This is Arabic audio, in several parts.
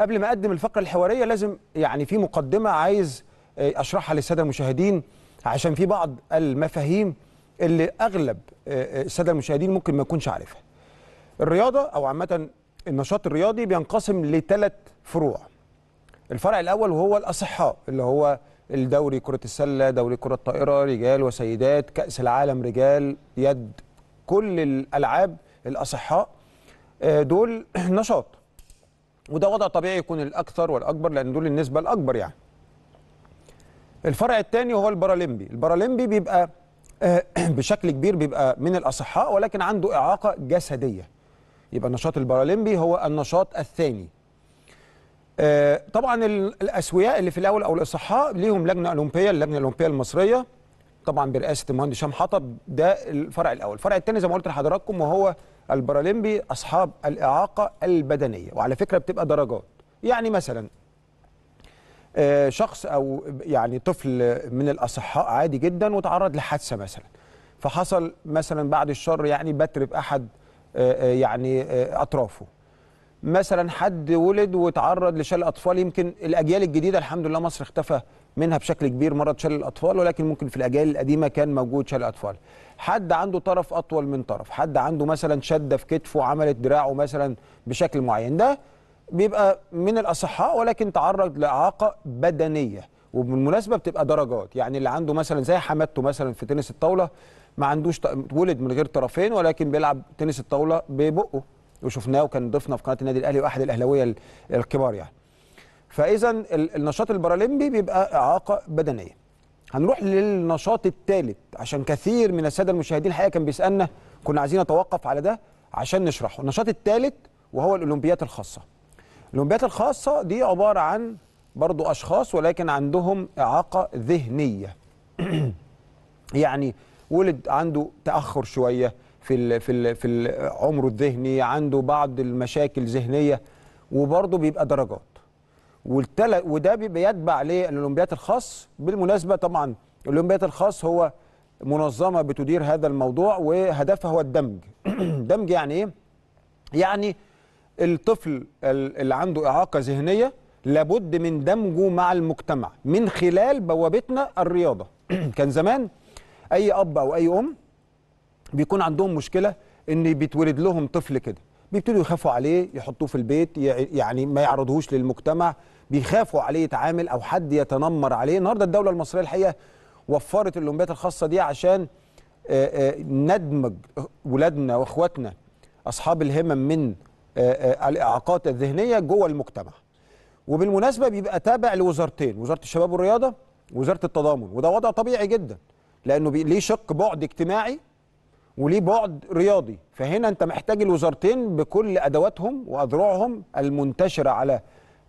قبل ما اقدم الفقره الحواريه لازم يعني في مقدمه عايز آه، اشرحها للساده المشاهدين عشان في بعض المفاهيم اللي اغلب آه، آه، الساده المشاهدين ممكن ما يكونش عارفها. الرياضه او عامه النشاط الرياضي بينقسم لثلاث فروع. الفرع الاول وهو الاصحاء اللي هو الدوري كره السله، دوري كره الطائره، رجال وسيدات، كاس العالم رجال، يد، كل الالعاب الاصحاء دول نشاط وده وضع طبيعي يكون الاكثر والاكبر لان دول النسبه الاكبر يعني الفرع الثاني هو البارالمبي البارالمبي بيبقى آه، بشكل كبير بيبقى من الاصحاء ولكن عنده اعاقه جسديه يبقى النشاط البارالمبي هو النشاط الثاني آه، طبعا الاسوياء اللي في الاول او الاصحاء ليهم لجنه اولمبيه اللجنه الاولمبيه المصريه طبعا برئاسه المهندس هشام حطب ده الفرع الاول الفرع الثاني زي ما قلت لحضراتكم وهو البارالمبي اصحاب الاعاقه البدنيه وعلى فكره بتبقى درجات يعني مثلا آه، شخص او يعني طفل من الاصحاء عادي جدا وتعرض لحادثه مثلا فحصل مثلا بعد الشر يعني بتر باحد آه، آه، يعني اطرافه مثلا حد ولد وتعرض لشل اطفال يمكن الاجيال الجديده الحمد لله مصر اختفى منها بشكل كبير مرض شل الاطفال ولكن ممكن في الاجيال القديمه كان موجود شل اطفال حد عنده طرف اطول من طرف حد عنده مثلا شده في كتفه عملت دراعه مثلا بشكل معين ده بيبقى من الاصحاء ولكن تعرض لاعاقه بدنيه وبالمناسبه بتبقى درجات يعني اللي عنده مثلا زي حمادته مثلا في تنس الطاوله ما عندوش ولد من غير طرفين ولكن بيلعب تنس الطاوله ببقه وشفناه وكان ضيفنا في قناه النادي الاهلي واحد الاهلاويه الكبار يعني. فاذا النشاط البارالمبي بيبقى اعاقه بدنيه. هنروح للنشاط الثالث عشان كثير من الساده المشاهدين الحقيقه كان بيسالنا كنا عايزين نتوقف على ده عشان نشرحه. النشاط الثالث وهو الاولمبيات الخاصه. الاولمبيات الخاصه دي عباره عن برضو اشخاص ولكن عندهم اعاقه ذهنيه. يعني ولد عنده تاخر شويه في الـ في الـ في عمره الذهني عنده بعض المشاكل ذهنيه وبرضه بيبقى درجات والتل... وده بيتبع للاولمبيات الخاص بالمناسبه طبعا الاولمبيات الخاص هو منظمه بتدير هذا الموضوع وهدفها هو الدمج دمج يعني ايه يعني الطفل اللي عنده اعاقه ذهنيه لابد من دمجه مع المجتمع من خلال بوابتنا الرياضه كان زمان اي اب او اي ام بيكون عندهم مشكله ان بيتولد لهم طفل كده بيبتدوا يخافوا عليه يحطوه في البيت يعني ما يعرضهوش للمجتمع بيخافوا عليه يتعامل او حد يتنمر عليه النهارده الدوله المصريه الحقيقه وفرت الاولمبيات الخاصه دي عشان ندمج ولادنا واخواتنا اصحاب الهمم من الاعاقات الذهنيه جوه المجتمع وبالمناسبه بيبقى تابع لوزارتين وزاره الشباب والرياضه وزاره التضامن وده وضع طبيعي جدا لانه ليه شق بعد اجتماعي وليه بعد رياضي فهنا انت محتاج الوزارتين بكل ادواتهم واذرعهم المنتشره على آه،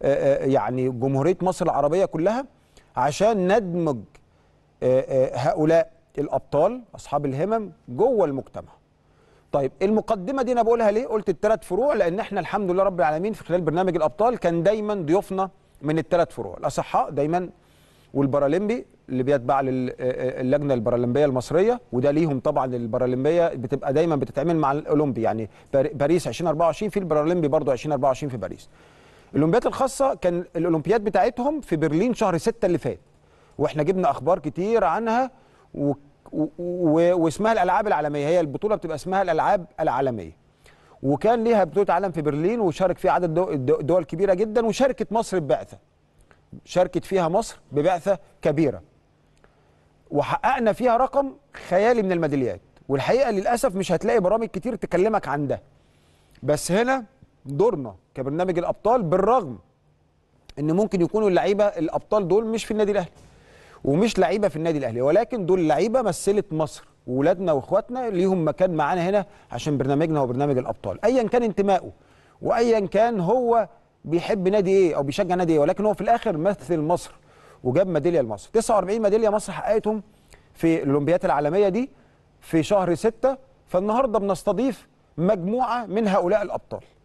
آه، يعني جمهوريه مصر العربيه كلها عشان ندمج آه، هؤلاء الابطال اصحاب الهمم جوه المجتمع طيب المقدمه دي انا بقولها ليه قلت الثلاث فروع لان احنا الحمد لله رب العالمين في خلال برنامج الابطال كان دايما ضيوفنا من الثلاث فروع الاصحاء دايما والبارالمبي اللي بيتبع آه، آه، للجنه البارالمبيه المصريه وده ليهم طبعا البارالمبيه بتبقى دايما بتتعمل مع الاولمبي يعني باريس 2024 في البارالمبي برضه 2024 في باريس. الاولمبيات الخاصه كان الاولمبياد بتاعتهم في برلين شهر 6 اللي فات واحنا جبنا اخبار كتير عنها و... و... واسمها الالعاب العالميه هي البطوله بتبقى اسمها الالعاب العالميه وكان ليها بطوله عالم في برلين وشارك فيها عدد دول كبيره جدا وشاركت مصر ببعثه شاركت فيها مصر ببعثة كبيرة وحققنا فيها رقم خيالي من الميداليات والحقيقة للأسف مش هتلاقي برامج كتير تكلمك عن ده بس هنا دورنا كبرنامج الأبطال بالرغم ان ممكن يكونوا اللعيبه الابطال دول مش في النادي الاهلي ومش لعيبه في النادي الاهلي ولكن دول لعيبه مثلت مصر وولادنا واخواتنا ليهم مكان معانا هنا عشان برنامجنا هو برنامج الابطال ايا كان انتمائه وايا كان هو بيحب نادي ايه او بيشجع نادي ايه ولكن هو في الاخر مثل مصر وجاب ميداليه لمصر 49 ميداليه مصر حققتهم في الاولمبيات العالميه دي في شهر 6 فالنهارده بنستضيف مجموعه من هؤلاء الابطال